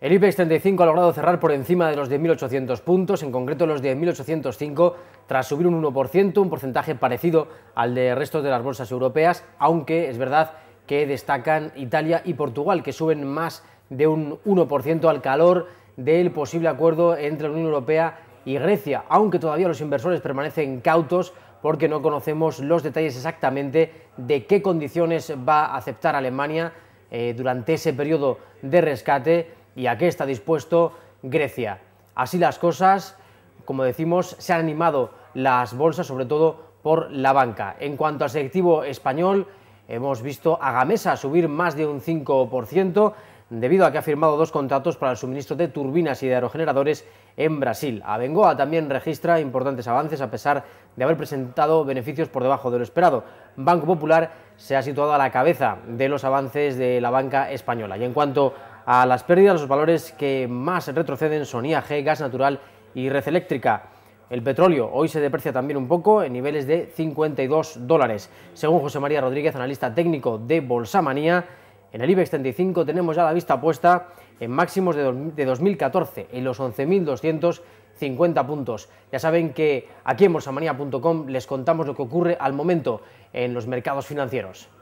El IBEX 35 ha logrado cerrar por encima de los 1.800 puntos, en concreto los 10.805, tras subir un 1%, un porcentaje parecido al de restos de las bolsas europeas, aunque es verdad que destacan Italia y Portugal, que suben más de un 1% al calor del posible acuerdo entre la Unión Europea y Grecia, aunque todavía los inversores permanecen cautos porque no conocemos los detalles exactamente de qué condiciones va a aceptar Alemania eh, durante ese periodo de rescate y a qué está dispuesto Grecia. Así las cosas, como decimos, se han animado las bolsas, sobre todo por la banca. En cuanto al selectivo español, hemos visto a Gamesa subir más de un 5% debido a que ha firmado dos contratos para el suministro de turbinas y de aerogeneradores en Brasil. Abengoa también registra importantes avances a pesar de haber presentado beneficios por debajo de lo esperado. Banco Popular se ha situado a la cabeza de los avances de la banca española. Y en cuanto a las pérdidas los valores que más retroceden son IAG, gas natural y red eléctrica. El petróleo hoy se deprecia también un poco en niveles de 52 dólares. Según José María Rodríguez, analista técnico de Bolsamanía, en el IBEX 35 tenemos ya la vista puesta en máximos de 2014, en los 11.250 puntos. Ya saben que aquí en bolsamanía.com les contamos lo que ocurre al momento en los mercados financieros.